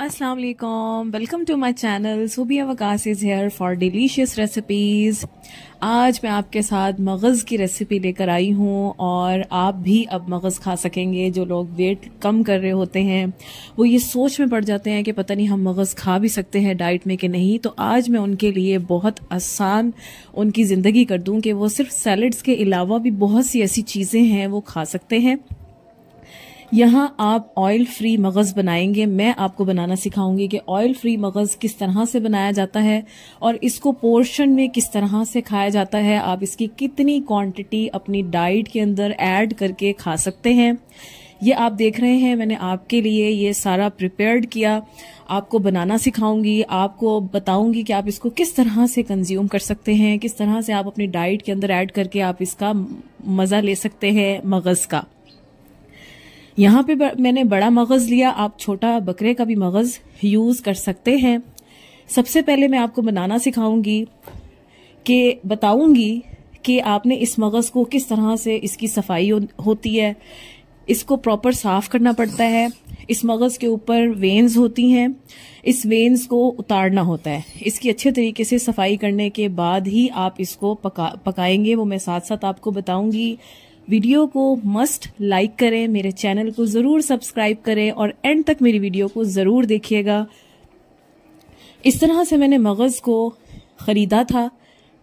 अस्सलाम welcome to my channel Subia Waqas is here for delicious recipes आज मैं आपके साथ मगज़ की रेसिपी लेकर आई हूँ और आप भी अब मगज़ खा सकेंगे जो लोग वेट कम कर रहे होते हैं वो ये सोच में पड़ जाते हैं कि पता नहीं हम मगज़ खा भी सकते हैं डाइट में कि नहीं तो आज मैं उनके लिए बहुत आसान उनकी ज़िंदगी कर दूँ कि वो सिर्फ सैलड्स के अलावा भी बहुत सी ऐसी चीज़ें हैं वो खा सकते हैं यहाँ आप ऑयल फ्री मगज़ बनाएंगे मैं आपको बनाना सिखाऊंगी कि ऑयल फ्री मगज़ किस तरह से बनाया जाता है और इसको पोर्शन में किस तरह से खाया जाता है आप इसकी कितनी क्वांटिटी अपनी डाइट के अंदर ऐड करके खा सकते हैं ये आप देख रहे हैं मैंने आपके लिए ये सारा प्रिपेयर्ड किया आपको बनाना सिखाऊंगी आपको बताऊंगी कि आप इसको किस तरह से कंज्यूम कर सकते हैं किस तरह से आप अपनी डाइट के अंदर ऐड करके आप इसका मज़ा ले सकते हैं मगज़ का यहाँ पे मैंने बड़ा मगज़ लिया आप छोटा बकरे का भी मगज़ यूज़ कर सकते हैं सबसे पहले मैं आपको बनाना सिखाऊंगी कि बताऊंगी कि आपने इस मगज़ को किस तरह से इसकी सफाई हो, होती है इसको प्रॉपर साफ़ करना पड़ता है इस मगज़ के ऊपर वेन्स होती हैं इस वेन्स को उतारना होता है इसकी अच्छे तरीके से सफाई करने के बाद ही आप इसको पका पकाएंगे वो मैं साथ साथ आपको बताऊंगी वीडियो को मस्ट लाइक करें मेरे चैनल को ज़रूर सब्सक्राइब करें और एंड तक मेरी वीडियो को ज़रूर देखिएगा इस तरह से मैंने मगज़ को ख़रीदा था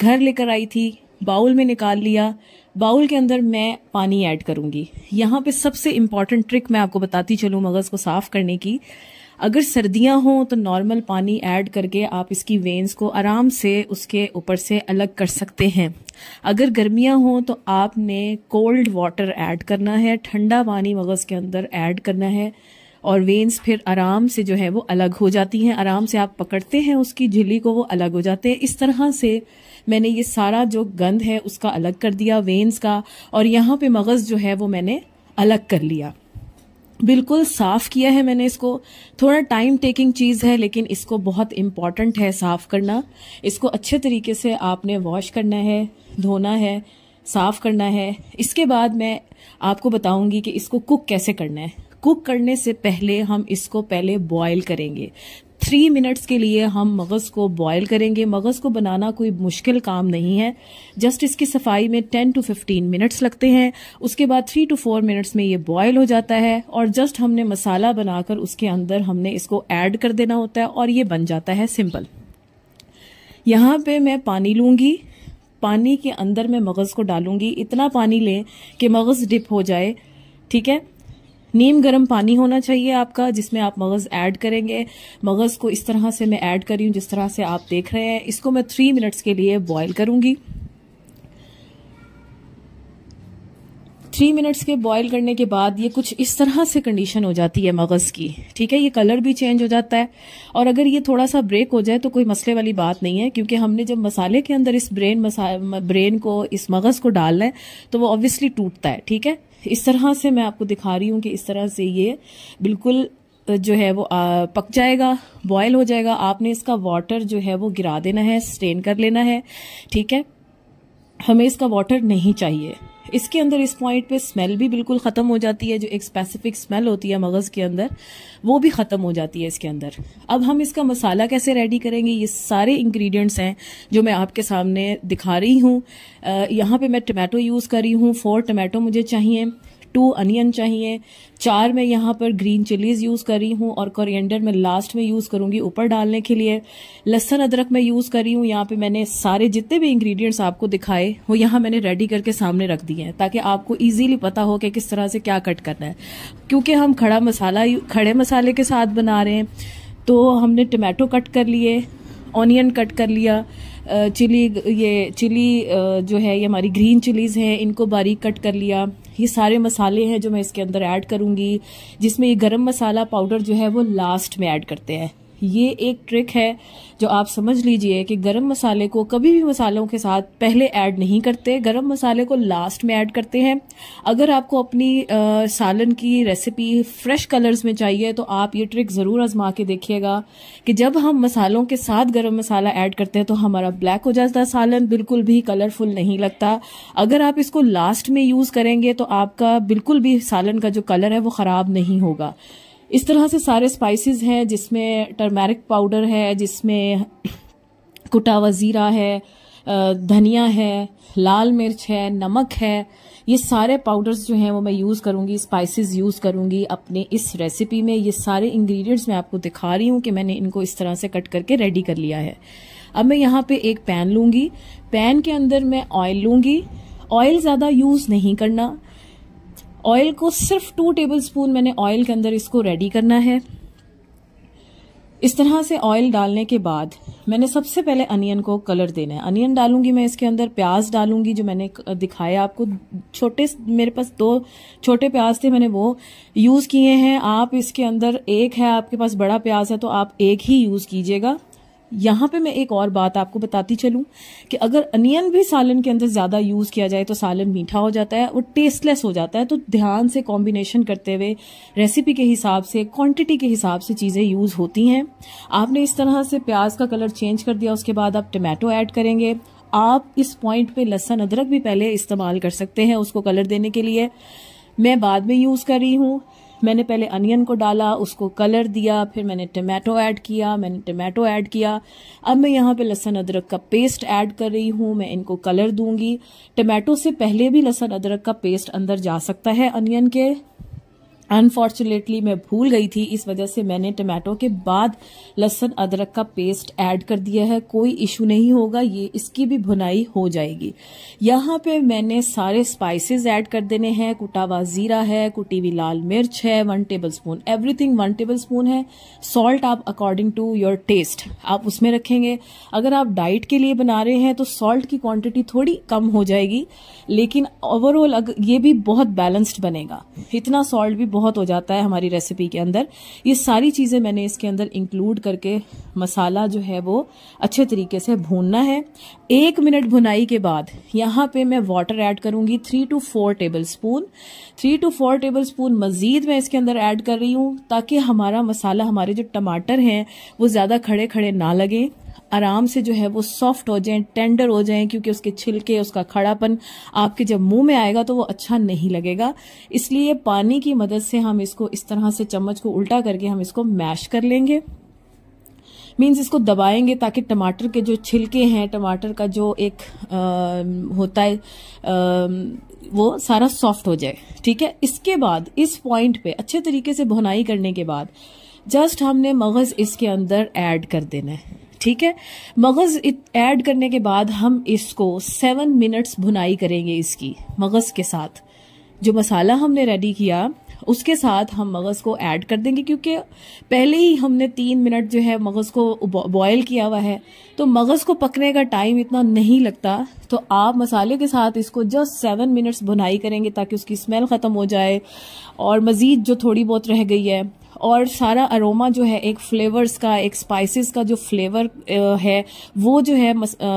घर लेकर आई थी बाउल में निकाल लिया बाउल के अंदर मैं पानी ऐड करूंगी यहाँ पे सबसे इम्पॉर्टेंट ट्रिक मैं आपको बताती चलूँ मगज़ को साफ़ करने की अगर सर्दियाँ हों तो नॉर्मल पानी ऐड करके आप इसकी वेन्स को आराम से उसके ऊपर से अलग कर सकते हैं अगर गर्मियाँ हों तो आपने कोल्ड वाटर ऐड करना है ठंडा पानी मगज़ के अंदर ऐड करना है और वेंस फिर आराम से जो है वो अलग हो जाती हैं आराम से आप पकड़ते हैं उसकी झिल्ली को वो अलग हो जाते हैं इस तरह से मैंने ये सारा जो गंद है उसका अलग कर दिया वेंस का और यहाँ पे मगज़ जो है वो मैंने अलग कर लिया बिल्कुल साफ किया है मैंने इसको थोड़ा टाइम टेकिंग चीज़ है लेकिन इसको बहुत इम्पॉर्टेंट है साफ़ करना इसको अच्छे तरीके से आपने वॉश करना है धोना है साफ़ करना है इसके बाद मैं आपको बताऊंगी कि इसको कुक कैसे करना है कुक करने से पहले हम इसको पहले बॉयल करेंगे थ्री मिनट्स के लिए हम मगज़ को बॉयल करेंगे मगज़ को बनाना कोई मुश्किल काम नहीं है जस्ट इसकी सफाई में टेन टू फिफ्टीन मिनट्स लगते हैं उसके बाद थ्री टू फोर मिनट्स में ये बॉयल हो जाता है और जस्ट हमने मसाला बनाकर उसके अंदर हमने इसको ऐड कर देना होता है और ये बन जाता है सिंपल यहाँ पे मैं पानी लूंगी पानी के अंदर मैं मगज़ को डालूंगी इतना पानी लें कि मगज़ डिप हो जाए ठीक है नीम गर्म पानी होना चाहिए आपका जिसमें आप मगज़ ऐड करेंगे मगज़ को इस तरह से मैं ऐड कर रही हूँ जिस तरह से आप देख रहे हैं इसको मैं थ्री मिनट्स के लिए बॉयल करूंगी थ्री मिनट्स के बॉयल करने के बाद ये कुछ इस तरह से कंडीशन हो जाती है मगज़ की ठीक है ये कलर भी चेंज हो जाता है और अगर ये थोड़ा सा ब्रेक हो जाए तो कोई मसले वाली बात नहीं है क्योंकि हमने जब मसाले के अंदर इस ब्रेन ब्रेन को इस मगज़ को डालना है तो वो ऑब्वियसली टूटता है ठीक है इस तरह से मैं आपको दिखा रही हूँ कि इस तरह से ये बिल्कुल जो है वो पक जाएगा बॉयल हो जाएगा आपने इसका वाटर जो है वो गिरा देना है स्ट्रेन कर लेना है ठीक है हमें इसका वाटर नहीं चाहिए इसके अंदर इस पॉइंट पे स्मेल भी बिल्कुल ख़त्म हो जाती है जो एक स्पेसिफिक स्मेल होती है मगज़ के अंदर वो भी ख़त्म हो जाती है इसके अंदर अब हम इसका मसाला कैसे रेडी करेंगे ये सारे इंग्रेडिएंट्स हैं जो मैं आपके सामने दिखा रही हूँ यहाँ पे मैं टमाटो यूज़ कर रही हूँ फोर टमाटो मुझे चाहिए टू अनियन चाहिए चार मैं यहाँ पर ग्रीन चिलीज यूज़ कर रही हूँ और कोरिएंडर मैं लास्ट में यूज़ करूँगी ऊपर डालने के लिए लहसन अदरक मैं यूज़ कर रही हूँ यहाँ पे मैंने सारे जितने भी इंग्रेडिएंट्स आपको दिखाए वो यहाँ मैंने रेडी करके सामने रख दिए हैं ताकि आपको ईजिली पता हो कि किस तरह से क्या कट करना है क्योंकि हम खड़ा मसाला खड़े मसाले के साथ बना रहे हैं तो हमने टमाटो कट कर लिए ऑनियन कट कर लिया चिली ये चिली जो है ये हमारी ग्रीन चिलीज़ हैं इनको बारीक कट कर लिया ये सारे मसाले हैं जो मैं इसके अंदर ऐड करूंगी जिसमें ये गरम मसाला पाउडर जो है वो लास्ट में ऐड करते हैं ये एक ट्रिक है जो आप समझ लीजिए कि गरम मसाले को कभी भी मसालों के साथ पहले ऐड नहीं करते गरम मसाले को लास्ट में ऐड करते हैं अगर आपको अपनी आ, सालन की रेसिपी फ्रेश कलर्स में चाहिए तो आप ये ट्रिक ज़रूर आजमा के देखिएगा कि जब हम मसालों के साथ गरम मसाला ऐड करते हैं तो हमारा ब्लैक हो जाता है सालन बिल्कुल भी कलरफुल नहीं लगता अगर आप इसको लास्ट में यूज़ करेंगे तो आपका बिल्कुल भी सालन का जो कलर है वो ख़राब नहीं होगा इस तरह से सारे स्पाइसेस हैं जिसमें टर्मेरिक पाउडर है जिसमें कुटा वज़ीरा है धनिया है लाल मिर्च है नमक है ये सारे पाउडर्स जो हैं वो मैं यूज़ करूँगी स्पाइसेस यूज़ करूँगी अपने इस रेसिपी में ये सारे इंग्रेडिएंट्स मैं आपको दिखा रही हूँ कि मैंने इनको इस तरह से कट करके रेडी कर लिया है अब मैं यहाँ पे एक पैन लूँगी पैन के अंदर मैं ऑयल लूँगी ऑयल ज़्यादा यूज़ नहीं करना ऑयल को सिर्फ टू टेबल स्पून मैंने ऑयल के अंदर इसको रेडी करना है इस तरह से ऑयल डालने के बाद मैंने सबसे पहले अनियन को कलर देना है अनियन डालूंगी मैं इसके अंदर प्याज डालूंगी जो मैंने दिखाया आपको छोटे मेरे पास दो छोटे प्याज थे मैंने वो यूज़ किए हैं आप इसके अंदर एक है आपके पास बड़ा प्याज है तो आप एक ही यूज़ कीजिएगा यहाँ पे मैं एक और बात आपको बताती चलूँ कि अगर अनियन भी सालन के अंदर ज़्यादा यूज़ किया जाए तो सालन मीठा हो जाता है और टेस्टलेस हो जाता है तो ध्यान से कॉम्बिनेशन करते हुए रेसिपी के हिसाब से क्वांटिटी के हिसाब से चीज़ें यूज़ होती हैं आपने इस तरह से प्याज का कलर चेंज कर दिया उसके बाद आप टमाटो ऐड करेंगे आप इस पॉइंट पे लहसन अदरक भी पहले इस्तेमाल कर सकते हैं उसको कलर देने के लिए मैं बाद में यूज़ कर रही हूँ मैंने पहले अनियन को डाला उसको कलर दिया फिर मैंने टमाटो ऐड किया मैंने टमाटो ऐड किया अब मैं यहाँ पे लहसन अदरक का पेस्ट ऐड कर रही हूँ मैं इनको कलर दूंगी टमाटो से पहले भी लहसन अदरक का पेस्ट अंदर जा सकता है अनियन के अनफॉर्चुनेटली मैं भूल गई थी इस वजह से मैंने टमाटो के बाद लहसन अदरक का पेस्ट ऐड कर दिया है कोई इशू नहीं होगा ये इसकी भी भुनाई हो जाएगी यहाँ पे मैंने सारे स्पाइसेस ऐड कर देने हैं कुटावा जीरा है कुटी हुई लाल मिर्च है one tablespoon everything one tablespoon है सॉल्ट आप अकॉर्डिंग टू योर टेस्ट आप उसमें रखेंगे अगर आप डाइट के लिए बना रहे हैं तो सॉल्ट की क्वांटिटी थोड़ी कम हो जाएगी लेकिन ओवरऑल ये भी बहुत बैलेंस्ड बनेगा इतना सॉल्ट भी बहुत बहुत हो जाता है हमारी रेसिपी के अंदर ये सारी चीज़ें मैंने इसके अंदर इंक्लूड करके मसाला जो है वो अच्छे तरीके से भूनना है एक मिनट भुनाई के बाद यहाँ पे मैं वाटर ऐड करूँगी three to four tablespoon three to four tablespoon मज़ीद मैं इसके अंदर ऐड कर रही हूँ ताकि हमारा मसाला हमारे जो टमाटर हैं वो ज़्यादा खड़े खड़े ना लगे आराम से जो है वो सॉफ्ट हो जाएं टेंडर हो जाएं क्योंकि उसके छिलके उसका खड़ापन आपके जब मुंह में आएगा तो वो अच्छा नहीं लगेगा इसलिए पानी की मदद से हम इसको इस तरह से चम्मच को उल्टा करके हम इसको मैश कर लेंगे मीन्स इसको दबाएंगे ताकि टमाटर के जो छिलके हैं टमाटर का जो एक आ, होता है आ, वो सारा सॉफ्ट हो जाए ठीक है इसके बाद इस पॉइंट पे अच्छे तरीके से भुनाई करने के बाद जस्ट हमने मगज़ इसके अंदर ऐड कर देना है ठीक है मगज़ ऐड करने के बाद हम इसको सेवन मिनट्स भुनाई करेंगे इसकी मगज़ के साथ जो मसाला हमने रेडी किया उसके साथ हम मगज़ को ऐड कर देंगे क्योंकि पहले ही हमने तीन मिनट जो है मगज़ को बॉयल किया हुआ है तो मगज़ को पकने का टाइम इतना नहीं लगता तो आप मसाले के साथ इसको जस्ट सेवन मिनट्स भुनाई करेंगे ताकि उसकी स्मेल ख़त्म हो जाए और मज़ीद जो थोड़ी बहुत रह गई है और सारा अरोमा जो है एक फ्लेवर्स का एक स्पाइसेस का जो फ्लेवर है वो जो है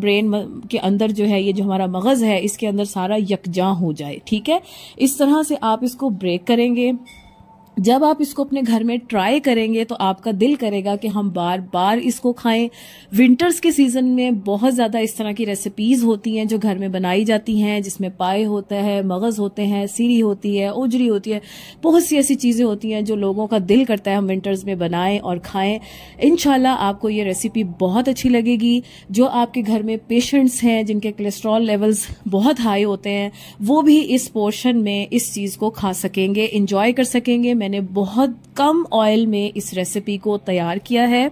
ब्रेन के अंदर जो है ये जो हमारा मगज़ है इसके अंदर सारा यकजा हो जाए ठीक है इस तरह से आप इसको ब्रेक करेंगे जब आप इसको अपने घर में ट्राई करेंगे तो आपका दिल करेगा कि हम बार बार इसको खाएं विंटर्स के सीज़न में बहुत ज़्यादा इस तरह की रेसिपीज़ होती हैं जो घर में बनाई जाती हैं जिसमें पाए होता है मगज़ होते हैं सीरी होती है उजरी होती है बहुत सी ऐसी चीज़ें होती हैं जो लोगों का दिल करता है हम विंटर्स में बनाएं और खाएं इन आपको ये रेसिपी बहुत अच्छी लगेगी जो आपके घर में पेशेंट्स हैं जिनके कोलेस्ट्रॉल लेवल्स बहुत हाई होते हैं वो भी इस पोर्शन में इस चीज़ को खा सकेंगे इंजॉय कर सकेंगे मैंने बहुत कम ऑयल में इस रेसिपी को तैयार किया है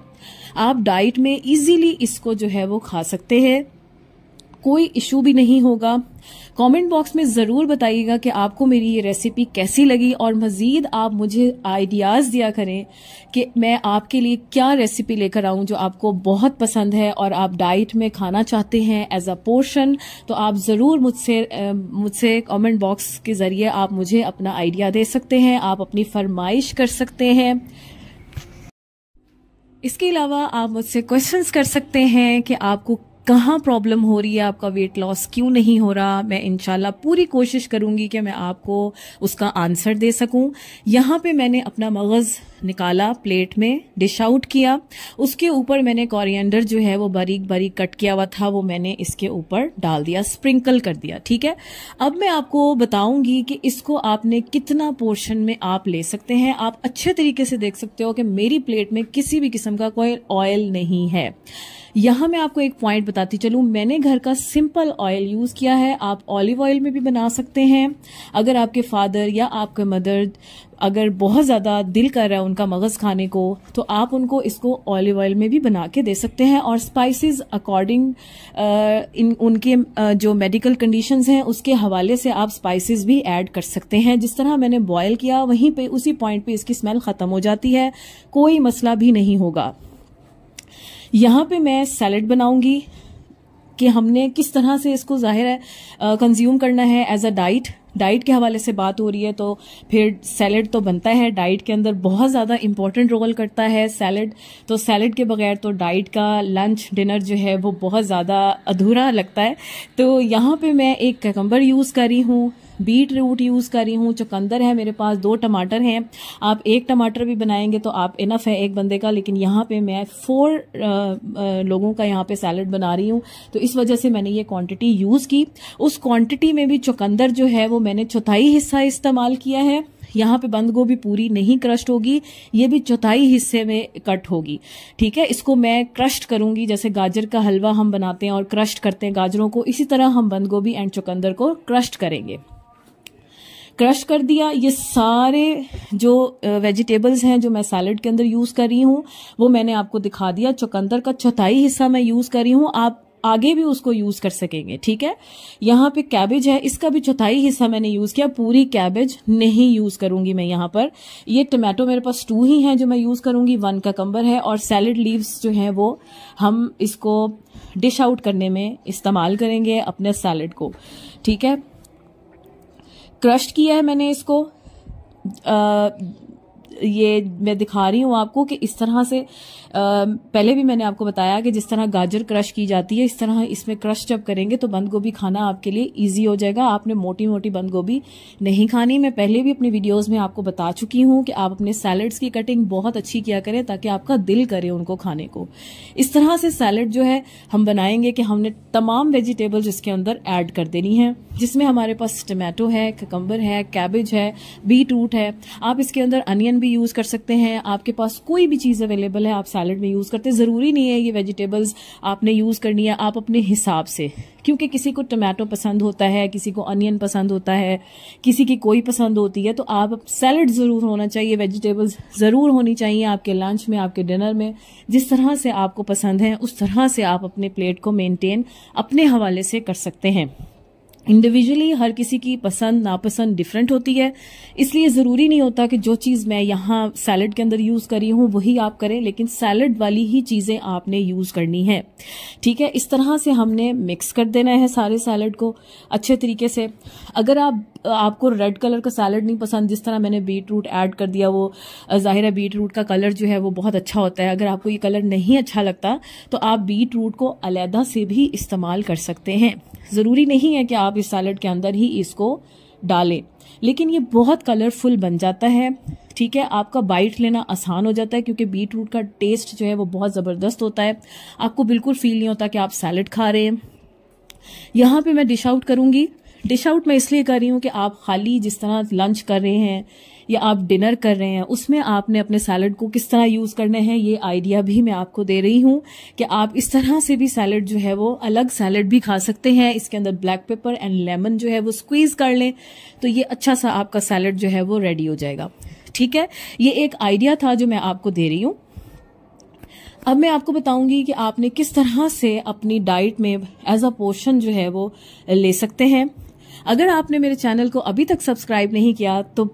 आप डाइट में इजीली इसको जो है वो खा सकते हैं कोई इशू भी नहीं होगा कमेंट बॉक्स में ज़रूर बताइएगा कि आपको मेरी ये रेसिपी कैसी लगी और मज़ीद आप मुझे आइडियाज़ दिया करें कि मैं आपके लिए क्या रेसिपी लेकर आऊं जो आपको बहुत पसंद है और आप डाइट में खाना चाहते हैं एज अ पोर्शन तो आप ज़रूर मुझसे मुझसे कमेंट बॉक्स के ज़रिए आप मुझे अपना आइडिया दे सकते हैं आप अपनी फरमाइश कर सकते हैं इसके अलावा आप मुझसे क्वेश्चंस कर सकते हैं कि आपको कहाँ प्रॉब्लम हो रही है आपका वेट लॉस क्यों नहीं हो रहा मैं इनशाला पूरी कोशिश करूंगी कि मैं आपको उसका आंसर दे सकूं यहाँ पे मैंने अपना मगज़ निकाला प्लेट में डिश आउट किया उसके ऊपर मैंने कॉरिएंडर जो है वो बारीक बारीक कट किया हुआ था वो मैंने इसके ऊपर डाल दिया स्प्रिंकल कर दिया ठीक है अब मैं आपको बताऊंगी कि इसको आपने कितना पोर्शन में आप ले सकते हैं आप अच्छे तरीके से देख सकते हो कि मेरी प्लेट में किसी भी किस्म का कोई ऑयल नहीं है यहाँ मैं आपको एक पॉइंट बताती चलूँ मैंने घर का सिंपल ऑयल यूज़ किया है आप ऑलिव ऑयल में भी बना सकते हैं अगर आपके फादर या आपके मदर अगर बहुत ज़्यादा दिल कर रहा है उनका मगज़ खाने को तो आप उनको इसको ऑलिव ऑयल में भी बना के दे सकते हैं और स्पाइसेस अकॉर्डिंग इन उनके आ, जो मेडिकल कंडीशंस हैं उसके हवाले से आप स्पाइसेस भी ऐड कर सकते हैं जिस तरह मैंने बॉयल किया वहीं पे उसी पॉइंट पे इसकी स्मेल ख़त्म हो जाती है कोई मसला भी नहीं होगा यहाँ पे मैं सैलड बनाऊंगी कि हमने किस तरह से इसको जाहिर है कंज्यूम करना है एज अ डाइट डाइट के हवाले से बात हो रही है तो फिर सैलड तो बनता है डाइट के अंदर बहुत ज़्यादा इंपॉर्टेंट रोल करता है सैलड तो सैलड के बगैर तो डाइट का लंच डिनर जो है वो बहुत ज़्यादा अधूरा लगता है तो यहाँ पे मैं एक ककम्बर यूज़ करी हूँ बीट रूट यूज़ कर रही हूँ चुकंदर है मेरे पास दो टमाटर हैं आप एक टमाटर भी बनाएंगे तो आप इनफ है एक बंदे का लेकिन यहाँ पे मैं फोर लोगों का यहाँ पे सैलड बना रही हूँ तो इस वजह से मैंने ये क्वान्टिटी यूज़ की उस क्वान्टिटी में भी चुकंदर जो है वो मैंने चौथाई हिस्सा इस्तेमाल किया है यहाँ पे बंद गोभी पूरी नहीं क्रश्ड होगी ये भी चौथाई हिस्से में कट होगी ठीक है इसको मैं क्रश्ड करूंगी जैसे गाजर का हलवा हम बनाते हैं और क्रश्ड करते हैं गाजरों को इसी तरह हम बंद गोभी एंड चुकंदर को क्रश्ड करेंगे क्रश कर दिया ये सारे जो वेजिटेबल्स हैं जो मैं सैलड के अंदर यूज़ कर रही हूँ वो मैंने आपको दिखा दिया चुकंदर का चौथाई हिस्सा मैं यूज़ कर रही हूँ आप आगे भी उसको यूज कर सकेंगे ठीक है यहाँ पे कैबेज है इसका भी चौथाई हिस्सा मैंने यूज किया पूरी कैबेज नहीं यूज करूंगी मैं यहाँ पर ये टमाटो मेरे पास टू ही हैं जो मैं यूज करूंगी वन का कम्बर है और सैलड लीव्स जो हैं वो हम इसको डिश आउट करने में इस्तेमाल करेंगे अपने सैलड को ठीक है क्रश किया है मैंने इसको ये मैं दिखा रही हूँ आपको कि इस तरह से पहले भी मैंने आपको बताया कि जिस तरह गाजर क्रश की जाती है इस तरह इसमें क्रश जब करेंगे तो बंद गोभी खाना आपके लिए ईजी हो जाएगा आपने मोटी मोटी बंद गोभी नहीं खानी मैं पहले भी अपनी वीडियोज़ में आपको बता चुकी हूँ कि आप अपने सैलड्स की कटिंग बहुत अच्छी किया करें ताकि आपका दिल करे उनको खाने को इस तरह से सैलड जो है हम बनाएंगे कि हमने तमाम वेजिटेबल्स इसके अंदर ऐड कर देनी है जिसमें हमारे पास टमाटो है ककम्बर है कैबेज है बीट रूट है आप इसके अंदर अनियन भी यूज़ कर सकते हैं आपके पास कोई भी चीज़ अवेलेबल है आप सैलड में यूज़ करते हैं ज़रूरी नहीं है ये वेजिटेबल्स आपने यूज़ करनी है आप अपने हिसाब से क्योंकि किसी को टमाटो पसंद होता है किसी को अनियन पसंद होता है किसी की कोई पसंद होती है तो आप सैलड ज़रूर होना चाहिए वेजिटेबल्स ज़रूर होनी चाहिए आपके लंच में आपके डिनर में जिस तरह से आपको पसंद है उस तरह से आप अपने प्लेट को मेनटेन अपने हवाले से कर सकते हैं इंडिविजुअली हर किसी की पसंद नापसंद डिफरेंट होती है इसलिए ज़रूरी नहीं होता कि जो चीज़ मैं यहाँ सैलड के अंदर यूज़ कर रही हूँ वही आप करें लेकिन सैलड वाली ही चीज़ें आपने यूज़ करनी है ठीक है इस तरह से हमने मिक्स कर देना है सारे सैलड को अच्छे तरीके से अगर आप आपको रेड कलर का सैलड नहीं पसंद जिस तरह मैंने बीट रूट ऐड कर दिया वो ज़ाहिर है बीट रूट का कलर जो है वो बहुत अच्छा होता है अगर आपको ये कलर नहीं अच्छा लगता तो आप बीट रूट को अलहदा से भी इस्तेमाल कर सकते हैं ज़रूरी नहीं है कि आप आप इस सैलड के अंदर ही इसको डालें लेकिन ये बहुत कलरफुल बन जाता है ठीक है आपका बाइट लेना आसान हो जाता है क्योंकि बीट रूट का टेस्ट जो है वो बहुत ज़बरदस्त होता है आपको बिल्कुल फील नहीं होता कि आप सैलड खा रहे हैं यहाँ पे मैं डिश आउट करूँगी डिश आउट मैं इसलिए कर रही हूँ कि आप खाली जिस तरह लंच कर रहे हैं या आप डिनर कर रहे हैं उसमें आपने अपने सैलड को किस तरह यूज़ करने हैं ये आइडिया भी मैं आपको दे रही हूं कि आप इस तरह से भी सैलड जो है वो अलग सैलड भी खा सकते हैं इसके अंदर ब्लैक पेपर एंड लेमन जो है वो स्क्वीज़ कर लें तो ये अच्छा सा आपका सैलड जो है वो रेडी हो जाएगा ठीक है ये एक आइडिया था जो मैं आपको दे रही हूँ अब मैं आपको बताऊंगी कि आपने किस तरह से अपनी डाइट में एज अ पोर्शन जो है वो ले सकते हैं अगर आपने मेरे चैनल को अभी तक सब्सक्राइब नहीं किया तो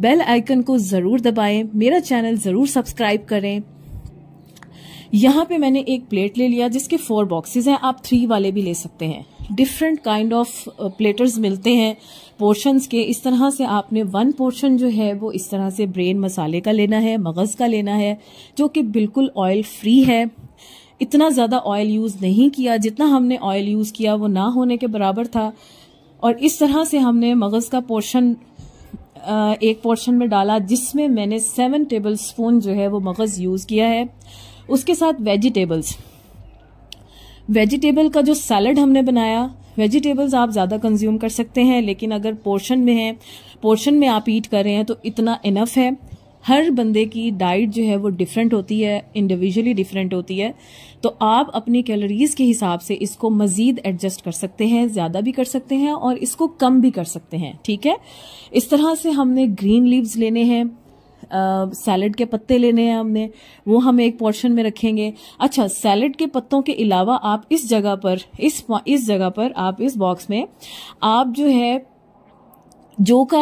बेल आइकन को ज़रूर दबाएं मेरा चैनल ज़रूर सब्सक्राइब करें यहाँ पे मैंने एक प्लेट ले लिया जिसके फोर बॉक्सेस हैं आप थ्री वाले भी ले सकते हैं डिफरेंट काइंड ऑफ प्लेटर्स मिलते हैं पोर्शंस के इस तरह से आपने वन पोर्शन जो है वो इस तरह से ब्रेन मसाले का लेना है मगज़ का लेना है जो कि बिल्कुल ऑयल फ्री है इतना ज़्यादा ऑयल यूज़ नहीं किया जितना हमने ऑयल यूज़ किया वो ना होने के बराबर था और इस तरह से हमने मगज़ का पोर्शन एक पोर्शन में डाला जिसमें मैंने सेवन टेबल स्पून जो है वो मगज़ यूज़ किया है उसके साथ वेजिटेबल्स वेजिटेबल का जो सैलड हमने बनाया वेजिटेबल्स आप ज़्यादा कंज्यूम कर सकते हैं लेकिन अगर पोर्शन में हैं पोर्शन में आप ईट कर रहे हैं तो इतना इनफ है हर बंदे की डाइट जो है वो डिफरेंट होती है इंडिविजुअली डिफरेंट होती है तो आप अपनी कैलोरीज के हिसाब से इसको मज़ीद एडजस्ट कर सकते हैं ज़्यादा भी कर सकते हैं और इसको कम भी कर सकते हैं ठीक है इस तरह से हमने ग्रीन लीव्स लेने हैं सैलड के पत्ते लेने हैं हमने वो हम एक पोर्शन में रखेंगे अच्छा सैलड के पत्तों के अलावा आप इस जगह पर इस इस जगह पर आप इस बॉक्स में आप जो है जो का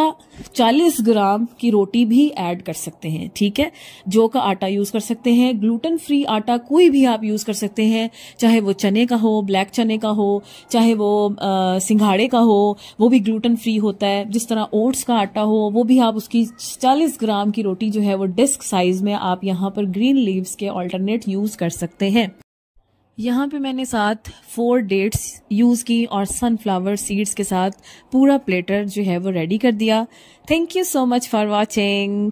40 ग्राम की रोटी भी ऐड कर सकते हैं ठीक है जो का आटा यूज कर सकते हैं ग्लूटन फ्री आटा कोई भी आप यूज कर सकते हैं चाहे वो चने का हो ब्लैक चने का हो चाहे वो आ, सिंघाड़े का हो वो भी ग्लूटेन फ्री होता है जिस तरह ओट्स का आटा हो वो भी आप उसकी 40 ग्राम की रोटी जो है वो डिस्क साइज में आप यहाँ पर ग्रीन लीव्स के ऑल्टरनेट यूज कर सकते हैं यहाँ पे मैंने साथ फोर डेट्स यूज़ की और सनफ्लावर सीड्स के साथ पूरा प्लेटर जो है वो रेडी कर दिया thank you so much for watching